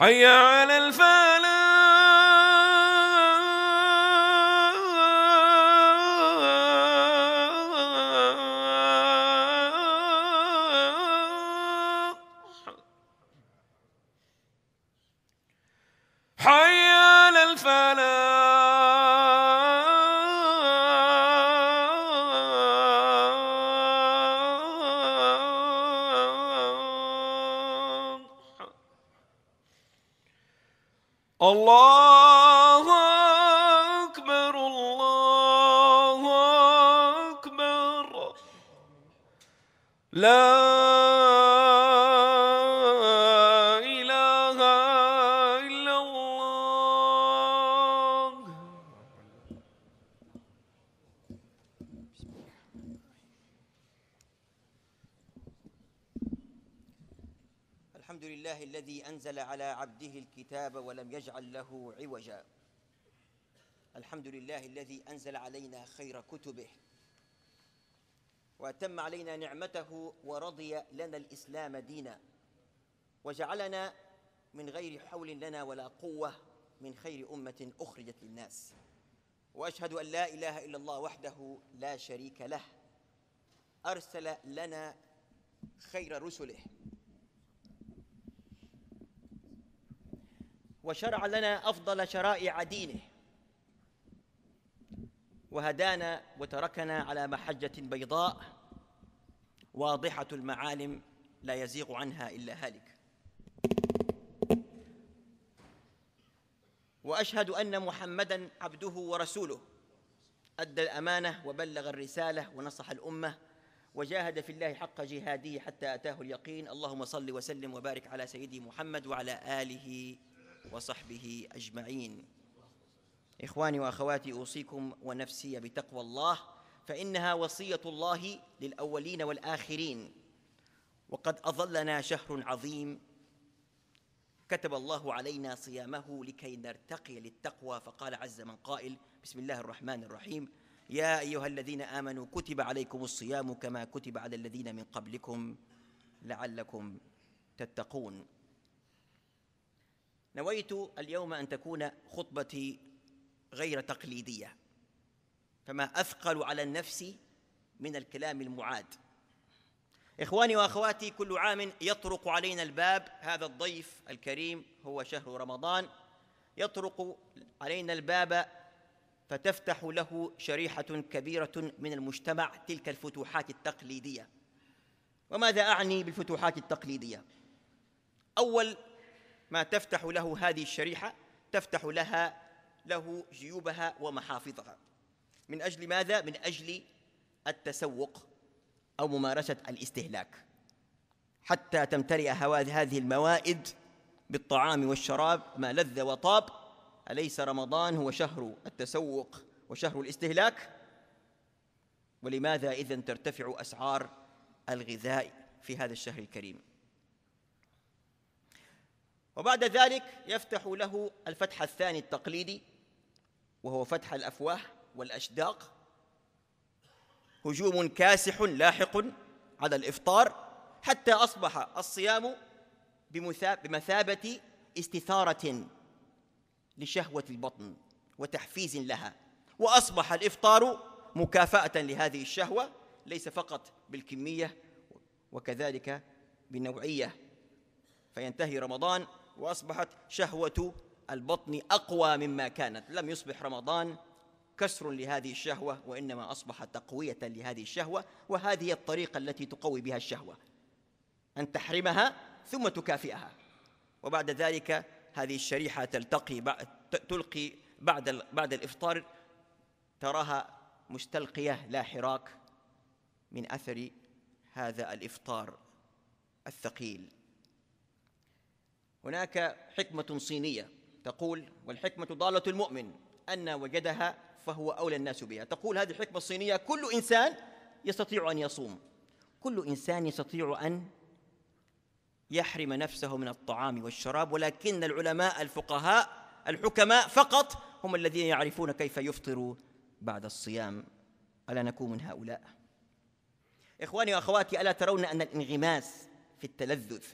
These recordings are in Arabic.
حي على الفاتح عبده الكتاب ولم يجعل له عوجا الحمد لله الذي انزل علينا خير كتبه واتم علينا نعمته ورضي لنا الاسلام دينا وجعلنا من غير حول لنا ولا قوه من خير امه اخرجت للناس واشهد ان لا اله الا الله وحده لا شريك له ارسل لنا خير رسله وشرع لنا افضل شرائع دينه وهدانا وتركنا على محجه بيضاء واضحه المعالم لا يزيغ عنها الا هالك واشهد ان محمدا عبده ورسوله ادى الامانه وبلغ الرساله ونصح الامه وجاهد في الله حق جهاده حتى اتاه اليقين اللهم صل وسلم وبارك على سيدي محمد وعلى اله وصحبه اجمعين اخواني واخواتي اوصيكم ونفسي بتقوى الله فانها وصيه الله للاولين والاخرين وقد اظلنا شهر عظيم كتب الله علينا صيامه لكي نرتقي للتقوى فقال عز من قائل بسم الله الرحمن الرحيم يا ايها الذين امنوا كتب عليكم الصيام كما كتب على الذين من قبلكم لعلكم تتقون نويت اليوم ان تكون خطبتي غير تقليديه فما اثقل على النفس من الكلام المعاد اخواني واخواتي كل عام يطرق علينا الباب هذا الضيف الكريم هو شهر رمضان يطرق علينا الباب فتفتح له شريحه كبيره من المجتمع تلك الفتوحات التقليديه وماذا اعني بالفتوحات التقليديه اول ما تفتح له هذه الشريحة تفتح لها له جيوبها ومحافظها من أجل ماذا؟ من أجل التسوق أو ممارسة الاستهلاك حتى تمتلئ هذه الموائد بالطعام والشراب ما لذ وطاب أليس رمضان هو شهر التسوق وشهر الاستهلاك؟ ولماذا إذن ترتفع أسعار الغذاء في هذا الشهر الكريم؟ وبعد ذلك يفتح له الفتح الثاني التقليدي وهو فتح الافواه والاشداق هجوم كاسح لاحق على الافطار حتى اصبح الصيام بمثابه استثاره لشهوه البطن وتحفيز لها واصبح الافطار مكافاه لهذه الشهوه ليس فقط بالكميه وكذلك بالنوعيه فينتهي رمضان وأصبحت شهوة البطن أقوى مما كانت لم يصبح رمضان كسر لهذه الشهوة وإنما أصبح تقوية لهذه الشهوة وهذه الطريقة التي تقوي بها الشهوة أن تحرمها ثم تكافئها وبعد ذلك هذه الشريحة تلتقي تلقي بعد بعد الإفطار تراها مستلقية لا حراك من أثر هذا الإفطار الثقيل هناك حكمة صينية تقول والحكمة ضالة المؤمن أن وجدها فهو أولى الناس بها تقول هذه الحكمة الصينية كل إنسان يستطيع أن يصوم كل إنسان يستطيع أن يحرم نفسه من الطعام والشراب ولكن العلماء الفقهاء الحكماء فقط هم الذين يعرفون كيف يفطر بعد الصيام ألا نكون من هؤلاء إخواني وأخواتي ألا ترون أن الانغماس في التلذذ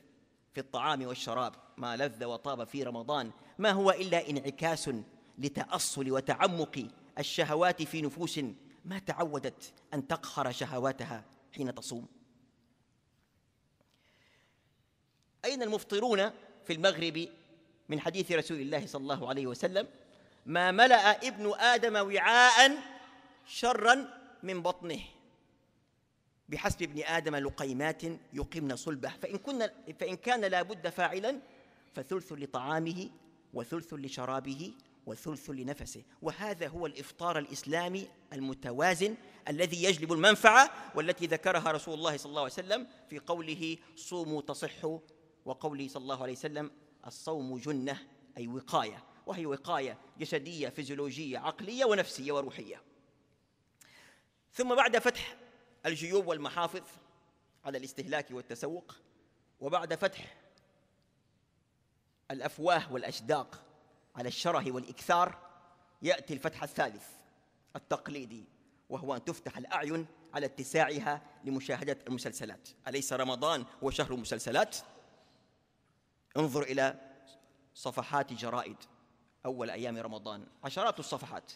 في الطعام والشراب ما لذ وطاب في رمضان ما هو إلا انعكاس لتأصل وتعمق الشهوات في نفوس ما تعودت أن تقهر شهواتها حين تصوم أين المفطرون في المغرب من حديث رسول الله صلى الله عليه وسلم ما ملأ ابن آدم وعاء شرا من بطنه بحسب ابن آدم لقيمات يقمن صلبه فإن, كنا فإن كان لا بد فاعلا فثلث لطعامه وثلث لشرابه وثلث لنفسه وهذا هو الإفطار الإسلامي المتوازن الذي يجلب المنفعة والتي ذكرها رسول الله صلى الله عليه وسلم في قوله صوموا تصحوا وقوله صلى الله عليه وسلم الصوم جنة أي وقاية وهي وقاية جسدية فيزيولوجية عقلية ونفسية وروحية ثم بعد فتح الجيوب والمحافظ على الاستهلاك والتسوق وبعد فتح الافواه والاشداق على الشره والاكثار ياتي الفتح الثالث التقليدي وهو ان تفتح الاعين على اتساعها لمشاهده المسلسلات اليس رمضان هو شهر المسلسلات انظر الى صفحات جرائد اول ايام رمضان عشرات الصفحات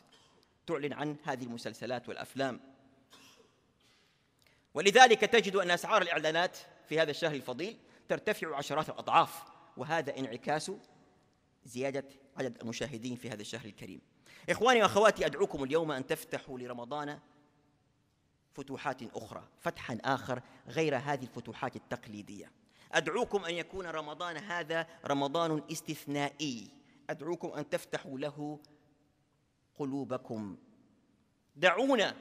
تعلن عن هذه المسلسلات والافلام ولذلك تجد أن أسعار الإعلانات في هذا الشهر الفضيل ترتفع عشرات الأضعاف وهذا انعكاس زيادة عدد المشاهدين في هذا الشهر الكريم إخواني وأخواتي أدعوكم اليوم أن تفتحوا لرمضان فتوحات أخرى فتحا آخر غير هذه الفتوحات التقليدية أدعوكم أن يكون رمضان هذا رمضان استثنائي أدعوكم أن تفتحوا له قلوبكم دعونا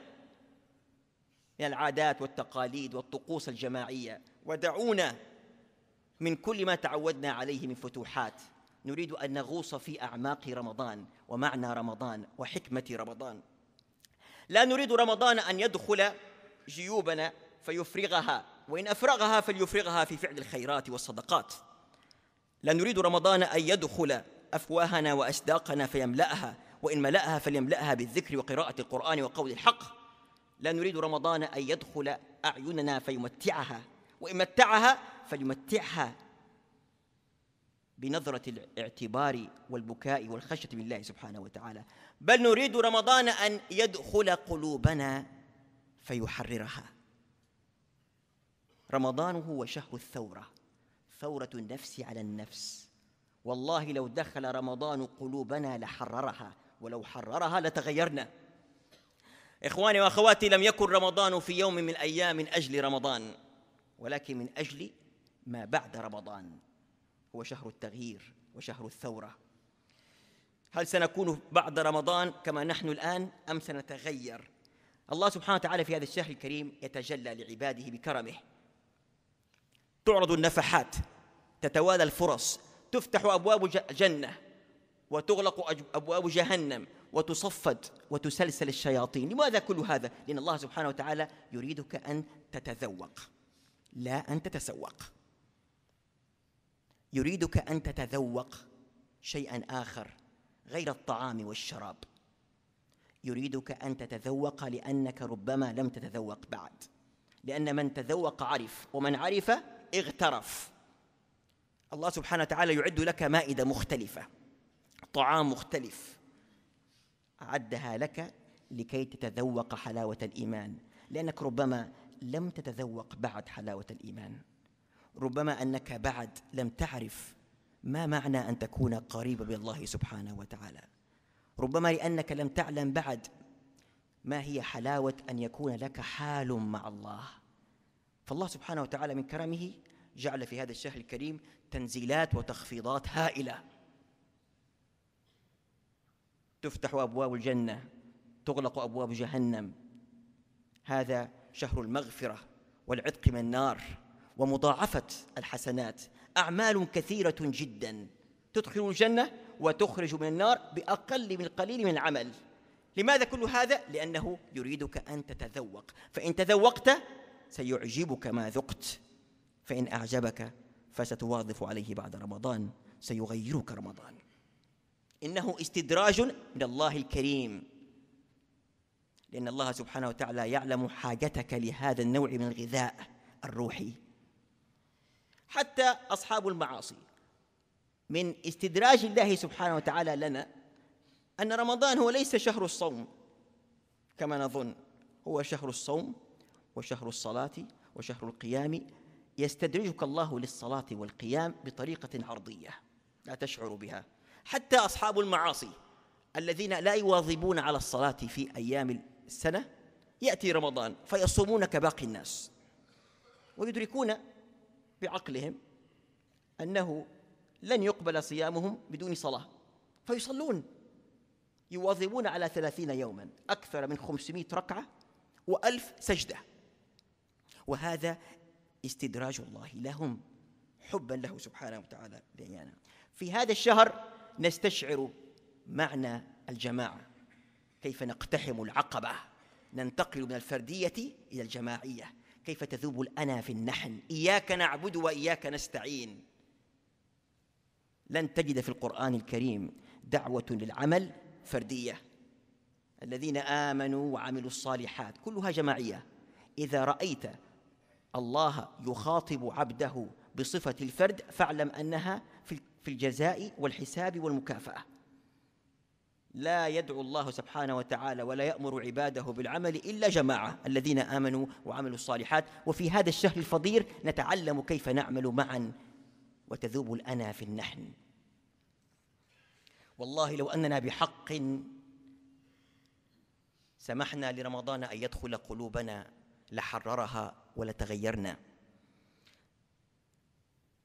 من العادات والتقاليد والطقوس الجماعية ودعونا من كل ما تعودنا عليه من فتوحات نريد أن نغوص في أعماق رمضان ومعنى رمضان وحكمة رمضان لا نريد رمضان أن يدخل جيوبنا فيفرغها وإن أفرغها فليفرغها في فعل الخيرات والصدقات لا نريد رمضان أن يدخل أفواهنا واسداقنا فيملأها وإن ملأها فليملأها بالذكر وقراءة القرآن وقول الحق لا نريد رمضان أن يدخل أعيننا فيمتعها وإن متعها فليمتعها بنظرة الاعتبار والبكاء والخشية من الله سبحانه وتعالى بل نريد رمضان أن يدخل قلوبنا فيحررها رمضان هو شهر الثورة ثورة النفس على النفس والله لو دخل رمضان قلوبنا لحررها ولو حررها لتغيرنا إخواني وأخواتي لم يكن رمضان في يوم من الايام من أجل رمضان ولكن من أجل ما بعد رمضان هو شهر التغيير وشهر الثورة هل سنكون بعد رمضان كما نحن الآن أم سنتغير الله سبحانه وتعالى في هذا الشهر الكريم يتجلى لعباده بكرمه تعرض النفحات تتوالى الفرص تفتح أبواب جنة وتغلق أبواب جهنم وتصفد وتسلسل الشياطين لماذا كل هذا لأن الله سبحانه وتعالى يريدك أن تتذوق لا أن تتسوق يريدك أن تتذوق شيئا آخر غير الطعام والشراب يريدك أن تتذوق لأنك ربما لم تتذوق بعد لأن من تذوق عرف ومن عرف اغترف الله سبحانه وتعالى يعد لك مائدة مختلفة طعام مختلف أعدها لك لكي تتذوق حلاوة الإيمان لأنك ربما لم تتذوق بعد حلاوة الإيمان ربما أنك بعد لم تعرف ما معنى أن تكون قريبا من الله سبحانه وتعالى ربما لأنك لم تعلم بعد ما هي حلاوة أن يكون لك حال مع الله فالله سبحانه وتعالى من كرمه جعل في هذا الشهر الكريم تنزيلات وتخفيضات هائله تفتح أبواب الجنة تغلق أبواب جهنم هذا شهر المغفرة والعتق من النار ومضاعفة الحسنات أعمال كثيرة جدا تدخل الجنة وتخرج من النار بأقل من القليل من العمل لماذا كل هذا؟ لأنه يريدك أن تتذوق فإن تذوقت سيعجبك ما ذقت فإن أعجبك فستواظف عليه بعد رمضان سيغيرك رمضان إنه استدراج من الله الكريم لأن الله سبحانه وتعالى يعلم حاجتك لهذا النوع من الغذاء الروحي حتى أصحاب المعاصي من استدراج الله سبحانه وتعالى لنا أن رمضان هو ليس شهر الصوم كما نظن هو شهر الصوم وشهر الصلاة وشهر القيام يستدرجك الله للصلاة والقيام بطريقة عرضية لا تشعر بها حتى أصحاب المعاصي الذين لا يواظبون على الصلاة في أيام السنة يأتي رمضان فيصومون كباقي الناس ويدركون بعقلهم أنه لن يقبل صيامهم بدون صلاة فيصلون يواظبون على ثلاثين يوما أكثر من خمسمائة ركعة وألف سجدة وهذا استدراج الله لهم حبا له سبحانه وتعالى بأيانا في هذا الشهر نستشعر معنى الجماعة كيف نقتحم العقبة ننتقل من الفردية إلى الجماعية كيف تذوب الأنا في النحن إياك نعبد وإياك نستعين لن تجد في القرآن الكريم دعوة للعمل فردية الذين آمنوا وعملوا الصالحات كلها جماعية إذا رأيت الله يخاطب عبده بصفة الفرد فاعلم أنها في في الجزاء والحساب والمكافأة لا يدعو الله سبحانه وتعالى ولا يأمر عباده بالعمل إلا جماعة الذين آمنوا وعملوا الصالحات وفي هذا الشهر الفضيل نتعلم كيف نعمل معا وتذوب الأنا في النحن والله لو أننا بحق سمحنا لرمضان أن يدخل قلوبنا لحررها ولتغيرنا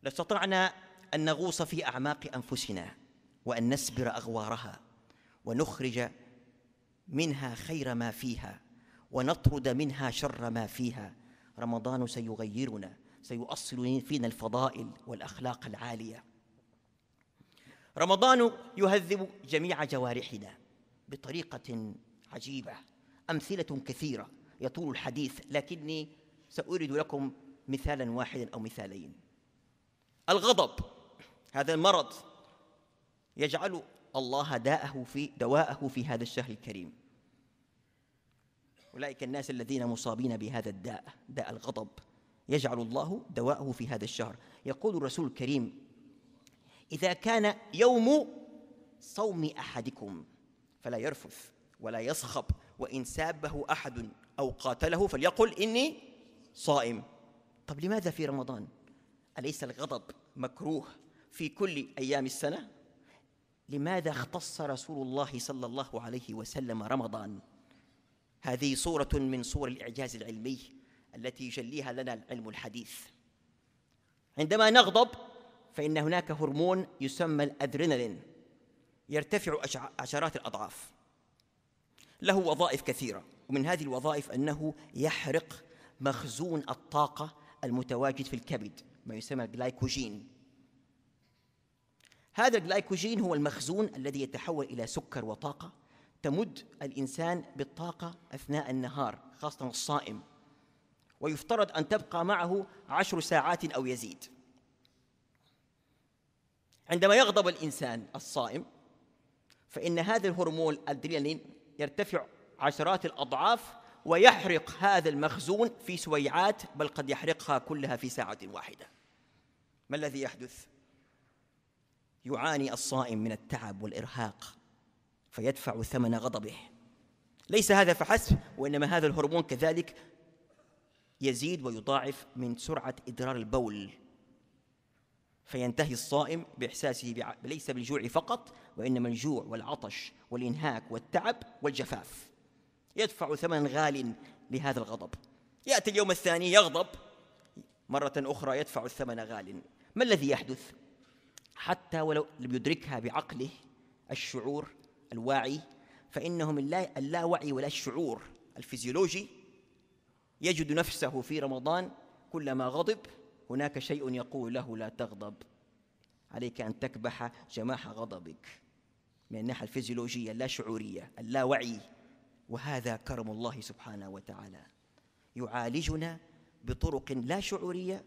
لاستطعنا أن نغوص في أعماق أنفسنا وأن نسبر أغوارها ونخرج منها خير ما فيها ونطرد منها شر ما فيها رمضان سيغيرنا سيؤصل فينا الفضائل والأخلاق العالية رمضان يهذب جميع جوارحنا بطريقة عجيبة أمثلة كثيرة يطول الحديث لكني سأورد لكم مثالا واحدا أو مثالين الغضب هذا المرض يجعل الله داءه في دواءه في هذا الشهر الكريم أولئك الناس الذين مصابين بهذا الداء داء الغضب يجعل الله دواءه في هذا الشهر يقول الرسول الكريم إذا كان يوم صوم أحدكم فلا يرفث ولا يصخب وإن سابه أحد أو قاتله فليقل إني صائم طب لماذا في رمضان أليس الغضب مكروه في كل ايام السنه لماذا اختص رسول الله صلى الله عليه وسلم رمضان هذه صوره من صور الاعجاز العلمي التي يجليها لنا العلم الحديث عندما نغضب فان هناك هرمون يسمى الادرينالين يرتفع عشرات الاضعاف له وظائف كثيره ومن هذه الوظائف انه يحرق مخزون الطاقه المتواجد في الكبد ما يسمى الجلايكوجين هذا الجلايكوجين هو المخزون الذي يتحول إلى سكر وطاقة تمد الإنسان بالطاقة أثناء النهار خاصة الصائم ويفترض أن تبقى معه عشر ساعات أو يزيد عندما يغضب الإنسان الصائم فإن هذا الهرمون الأدرينالين يرتفع عشرات الأضعاف ويحرق هذا المخزون في سويعات بل قد يحرقها كلها في ساعة واحدة ما الذي يحدث؟ يعاني الصائم من التعب والارهاق فيدفع ثمن غضبه ليس هذا فحسب وانما هذا الهرمون كذلك يزيد ويضاعف من سرعه ادرار البول فينتهي الصائم باحساسه ليس بالجوع فقط وانما الجوع والعطش والانهاك والتعب والجفاف يدفع ثمن غال لهذا الغضب ياتي اليوم الثاني يغضب مره اخرى يدفع الثمن غال ما الذي يحدث حتى ولو لم يدركها بعقله الشعور الواعي فإنه من اللاوعي ولا الشعور الفيزيولوجي يجد نفسه في رمضان كلما غضب هناك شيء يقول له لا تغضب عليك أن تكبح جماح غضبك من الناحية الفيزيولوجية اللاشعورية اللاوعي وهذا كرم الله سبحانه وتعالى يعالجنا بطرق لا شعورية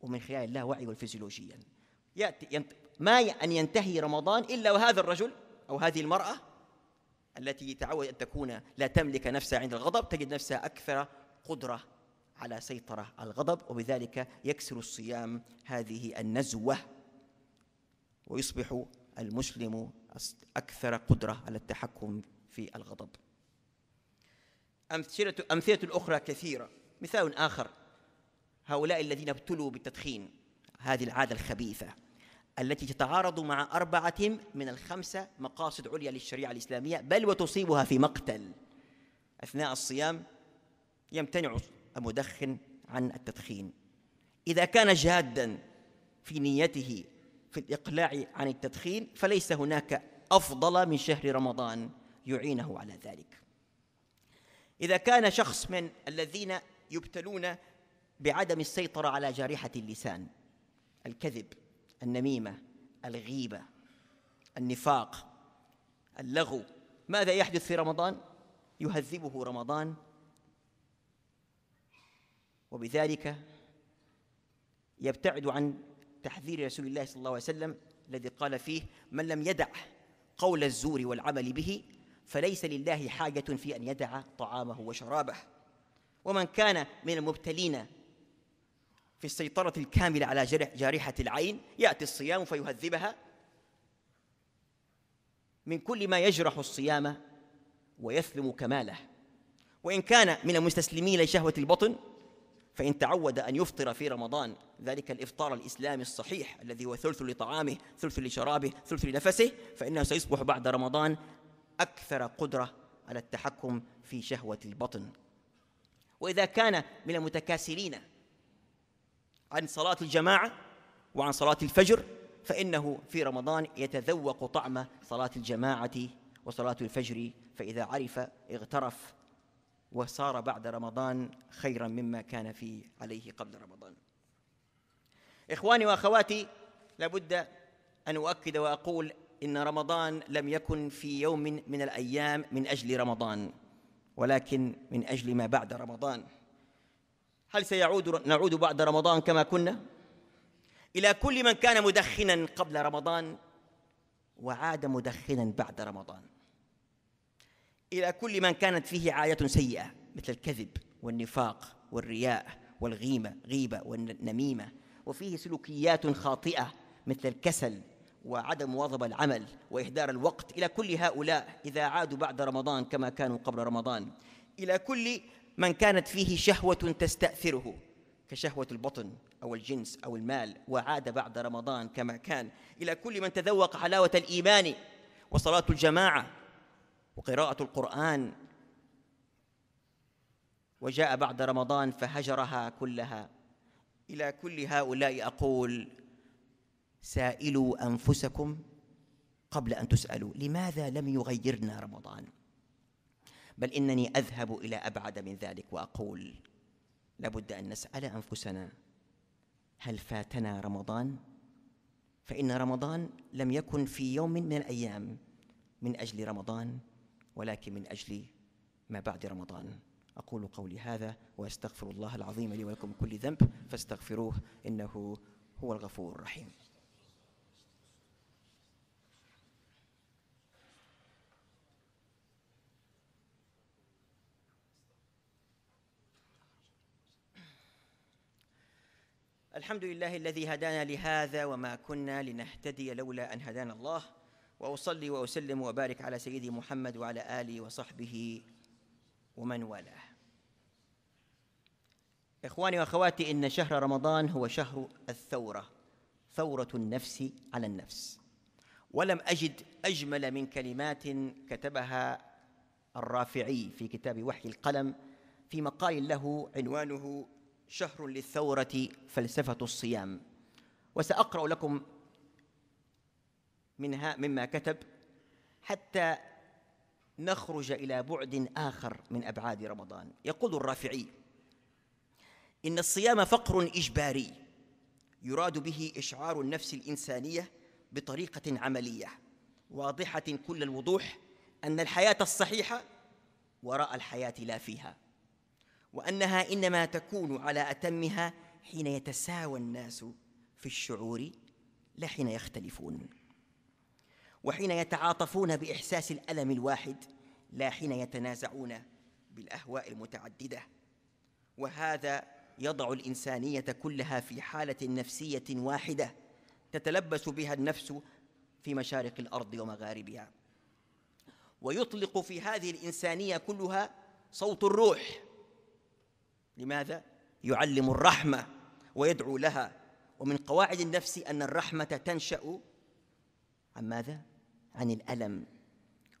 ومن خلال اللاوعي والفيزيولوجيا يأتي ما أن ينتهي رمضان إلا وهذا الرجل أو هذه المرأة التي تعود أن تكون لا تملك نفسها عند الغضب تجد نفسها أكثر قدرة على سيطرة الغضب وبذلك يكسر الصيام هذه النزوة ويصبح المسلم أكثر قدرة على التحكم في الغضب أمثلة, أمثلة أخرى كثيرة مثال آخر هؤلاء الذين ابتلوا بالتدخين هذه العادة الخبيثة التي تتعارض مع أربعة من الخمسة مقاصد عليا للشريعة الإسلامية بل وتصيبها في مقتل أثناء الصيام يمتنع المدخن عن التدخين إذا كان جادا في نيته في الإقلاع عن التدخين فليس هناك أفضل من شهر رمضان يعينه على ذلك إذا كان شخص من الذين يبتلون بعدم السيطرة على جارحة اللسان الكذب النميمة الغيبة النفاق اللغو ماذا يحدث في رمضان يهذبه رمضان وبذلك يبتعد عن تحذير رسول الله صلى الله عليه وسلم الذي قال فيه من لم يدع قول الزور والعمل به فليس لله حاجة في أن يدع طعامه وشرابه ومن كان من المبتلين في السيطرة الكاملة على جارحة العين يأتي الصيام فيهذبها من كل ما يجرح الصيام ويثلم كماله وإن كان من المستسلمين لشهوة البطن فإن تعود أن يفطر في رمضان ذلك الإفطار الإسلامي الصحيح الذي هو ثلث لطعامه ثلث لشرابه ثلث لنفسه فإنه سيصبح بعد رمضان أكثر قدرة على التحكم في شهوة البطن وإذا كان من المتكاسلين عن صلاة الجماعة وعن صلاة الفجر فإنه في رمضان يتذوق طعم صلاة الجماعة وصلاة الفجر فإذا عرف اغترف وصار بعد رمضان خيرا مما كان في عليه قبل رمضان إخواني وأخواتي لابد أن أؤكد وأقول إن رمضان لم يكن في يوم من الأيام من أجل رمضان ولكن من أجل ما بعد رمضان هل سيعود نعود بعد رمضان كما كنا إلى كل من كان مدخنا قبل رمضان وعاد مدخنا بعد رمضان إلى كل من كانت فيه عادة سيئة مثل الكذب والنفاق والرياء والغيمة غيبة والنميمة وفيه سلوكيات خاطئة مثل الكسل وعدم مواظبة العمل وإهدار الوقت إلى كل هؤلاء إذا عادوا بعد رمضان كما كانوا قبل رمضان إلى كل من كانت فيه شهوة تستأثره كشهوة البطن أو الجنس أو المال وعاد بعد رمضان كما كان إلى كل من تذوق حلاوة الإيمان وصلاة الجماعة وقراءة القرآن وجاء بعد رمضان فهجرها كلها إلى كل هؤلاء أقول سائلوا أنفسكم قبل أن تسألوا لماذا لم يغيرنا رمضان؟ بل انني اذهب الى ابعد من ذلك واقول لابد ان نسال انفسنا هل فاتنا رمضان فان رمضان لم يكن في يوم من الايام من اجل رمضان ولكن من اجل ما بعد رمضان اقول قولي هذا واستغفر الله العظيم لي ولكم كل ذنب فاستغفروه انه هو الغفور الرحيم الحمد لله الذي هدانا لهذا وما كنا لنهتدي لولا ان هدانا الله واصلي واسلم وبارك على سيدي محمد وعلى اله وصحبه ومن والاه اخواني واخواتي ان شهر رمضان هو شهر الثوره ثوره النفس على النفس ولم اجد اجمل من كلمات كتبها الرافعي في كتاب وحي القلم في مقال له عنوانه شهر للثورة فلسفة الصيام وسأقرأ لكم منها مما كتب حتى نخرج إلى بعد آخر من أبعاد رمضان يقول الرافعي إن الصيام فقر إجباري يراد به إشعار النفس الإنسانية بطريقة عملية واضحة كل الوضوح أن الحياة الصحيحة وراء الحياة لا فيها وأنها إنما تكون على أتمها حين يتساوى الناس في الشعور لا حين يختلفون وحين يتعاطفون بإحساس الألم الواحد لا حين يتنازعون بالأهواء المتعددة وهذا يضع الإنسانية كلها في حالة نفسية واحدة تتلبس بها النفس في مشارق الأرض ومغاربها ويطلق في هذه الإنسانية كلها صوت الروح لماذا؟ يعلم الرحمة ويدعو لها ومن قواعد النفس أن الرحمة تنشأ عن ماذا؟ عن الألم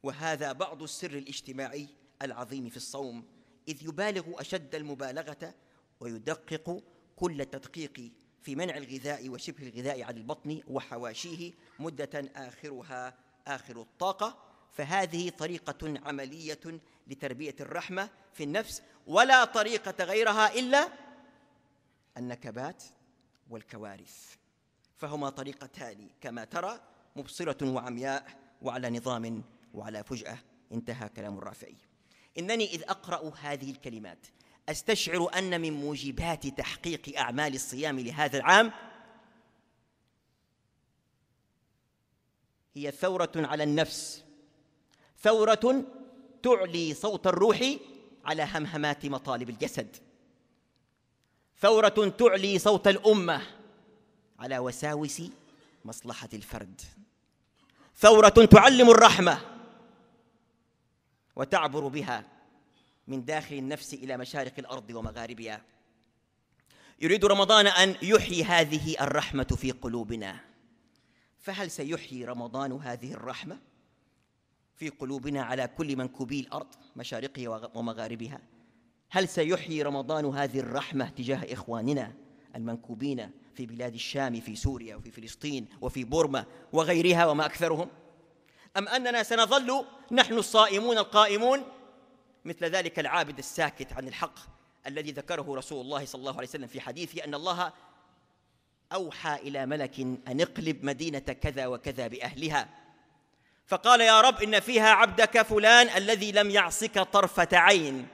وهذا بعض السر الاجتماعي العظيم في الصوم إذ يبالغ أشد المبالغة ويدقق كل تدقيق في منع الغذاء وشبه الغذاء عن البطن وحواشيه مدة آخرها آخر الطاقة فهذه طريقة عملية لتربية الرحمة في النفس ولا طريقة غيرها إلا النكبات والكوارث فهما طريقتان كما ترى مبصرة وعمياء وعلى نظام وعلى فجأة انتهى كلام الرافعي إنني إذ أقرأ هذه الكلمات أستشعر أن من موجبات تحقيق أعمال الصيام لهذا العام هي ثورة على النفس ثورة تعلي صوت الروح على همهمات مطالب الجسد ثورة تعلي صوت الأمة على وساوس مصلحة الفرد ثورة تعلم الرحمة وتعبر بها من داخل النفس إلى مشارق الأرض ومغاربها يريد رمضان أن يحيي هذه الرحمة في قلوبنا فهل سيحيي رمضان هذه الرحمه في قلوبنا على كل منكوبي الأرض مشارقها ومغاربها هل سيحيي رمضان هذه الرحمة تجاه إخواننا المنكوبين في بلاد الشام في سوريا وفي فلسطين وفي بورما وغيرها وما أكثرهم أم أننا سنظل نحن الصائمون القائمون مثل ذلك العابد الساكت عن الحق الذي ذكره رسول الله صلى الله عليه وسلم في حديثه أن الله أوحى إلى ملك أن اقلب مدينة كذا وكذا بأهلها فقال يا رب إن فيها عبدك فلان الذي لم يعصك طرفة عين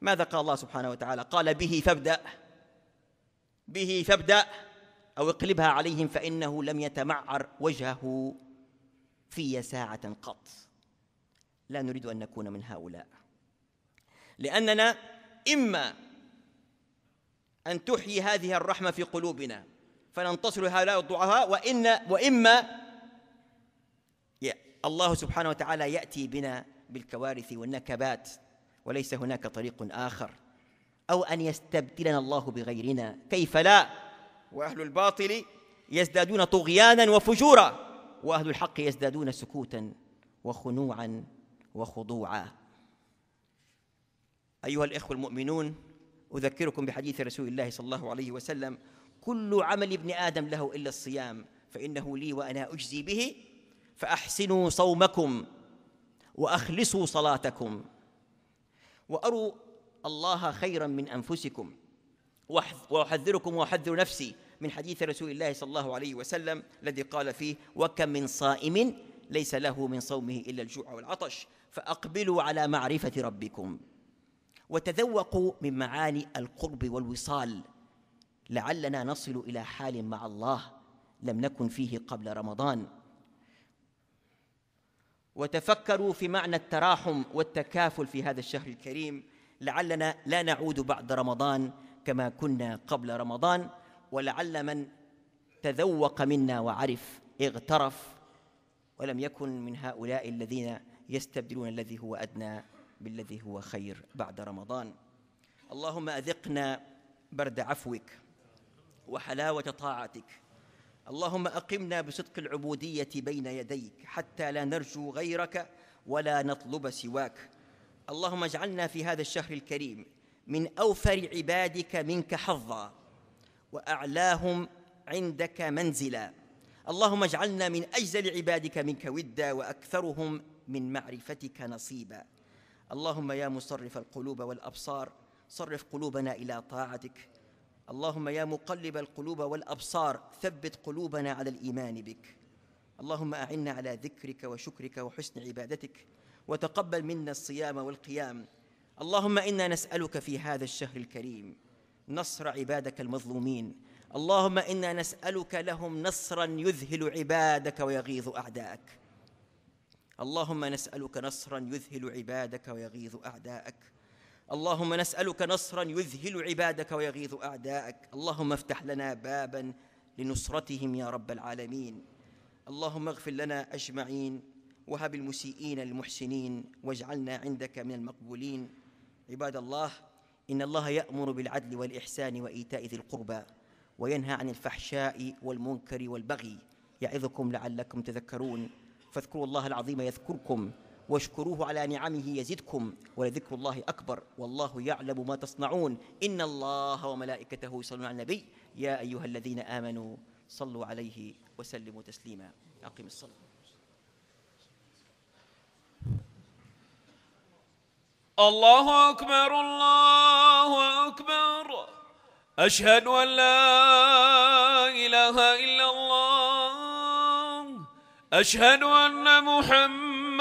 ماذا قال الله سبحانه وتعالى قال به فابدأ به فابدأ أو اقلبها عليهم فإنه لم يتمعر وجهه في ساعة قط لا نريد أن نكون من هؤلاء لأننا إما أن تحيي هذه الرحمة في قلوبنا فننتصر هؤلاء الضعفاء وإن وإما الله سبحانه وتعالى يأتي بنا بالكوارث والنكبات وليس هناك طريق آخر أو أن يستبدلنا الله بغيرنا كيف لا وأهل الباطل يزدادون طغيانا وفجورا وأهل الحق يزدادون سكوتا وخنوعا وخضوعا أيها الإخوة المؤمنون أذكركم بحديث رسول الله صلى الله عليه وسلم كل عمل ابن آدم له إلا الصيام فإنه لي وأنا أجزي به فأحسنوا صومكم وأخلصوا صلاتكم وأروا الله خيرا من أنفسكم وأحذركم وأحذر نفسي من حديث رسول الله صلى الله عليه وسلم الذي قال فيه وكم من صائم ليس له من صومه إلا الجوع والعطش فأقبلوا على معرفة ربكم وتذوقوا من معاني القرب والوصال لعلنا نصل إلى حال مع الله لم نكن فيه قبل رمضان وتفكروا في معنى التراحم والتكافل في هذا الشهر الكريم لعلنا لا نعود بعد رمضان كما كنا قبل رمضان ولعل من تذوق منا وعرف اغترف ولم يكن من هؤلاء الذين يستبدلون الذي هو ادنى بالذي هو خير بعد رمضان اللهم اذقنا برد عفوك وحلاوه طاعتك اللهم اقمنا بصدق العبوديه بين يديك حتى لا نرجو غيرك ولا نطلب سواك اللهم اجعلنا في هذا الشهر الكريم من اوفر عبادك منك حظا واعلاهم عندك منزلا اللهم اجعلنا من اجزل عبادك منك ودا واكثرهم من معرفتك نصيبا اللهم يا مصرف القلوب والابصار صرف قلوبنا الى طاعتك اللهم يا مقلب القلوب والابصار ثبت قلوبنا على الايمان بك اللهم اعنا على ذكرك وشكرك وحسن عبادتك وتقبل منا الصيام والقيام اللهم انا نسالك في هذا الشهر الكريم نصر عبادك المظلومين اللهم انا نسالك لهم نصرا يذهل عبادك ويغيظ اعداءك اللهم نسالك نصرا يذهل عبادك ويغيظ اعداءك اللهم نسألك نصرا يذهل عبادك ويغيظ أعداءك اللهم افتح لنا بابا لنصرتهم يا رب العالمين اللهم اغفر لنا أجمعين وهب المسيئين المحسنين واجعلنا عندك من المقبولين عباد الله إن الله يأمر بالعدل والإحسان وإيتاء ذي القربى وينهى عن الفحشاء والمنكر والبغي يعظكم لعلكم تذكرون فاذكروا الله العظيم يذكركم واشكروه على نعمه يزدكم ولذكر الله أكبر والله يعلم ما تصنعون إن الله وملائكته يصلون على النبي يا أيها الذين آمنوا صلوا عليه وسلموا تسليما أقم الصلاة الله أكبر الله أكبر أشهد أن لا إله إلا الله أشهد أن محمد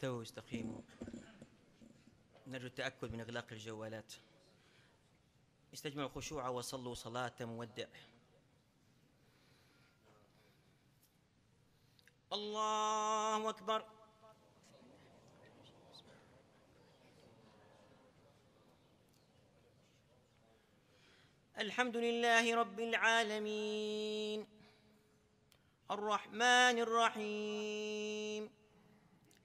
استووا واستقيموا نرجو التأكد من إغلاق الجوالات استجمعوا الخشوع وصلوا صلاة مودع الله أكبر الحمد لله رب العالمين الرحمن الرحيم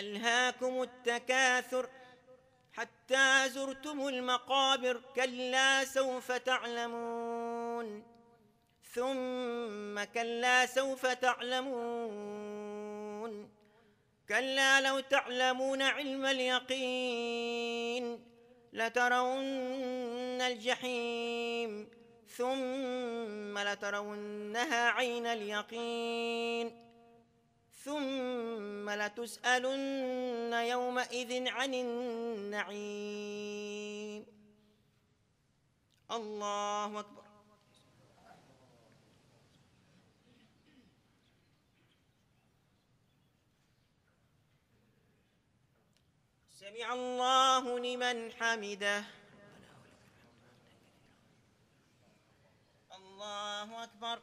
ألهاكم التكاثر حتى زرتم المقابر كلا سوف تعلمون ثم كلا سوف تعلمون كلا لو تعلمون علم اليقين لترون الجحيم ثم لترونها عين اليقين ثم لتسألن يومئذ عن النعيم الله أكبر سمع الله لمن حمده الله أكبر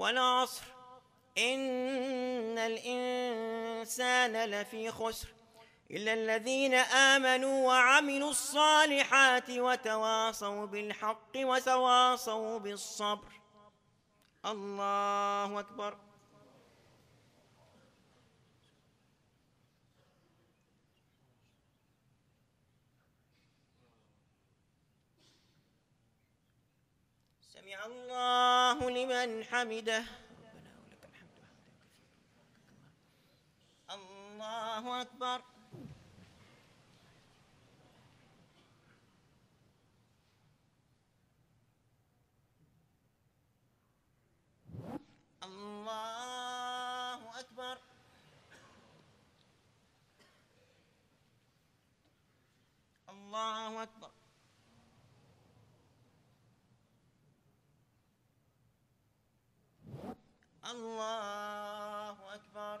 والعصر إن الإنسان لفي خسر إلا الذين آمنوا وعملوا الصالحات وتواصوا بالحق وتواصوا بالصبر الله أكبر الله لمن حمده ربنا ولك الحمد الله أكبر الله أكبر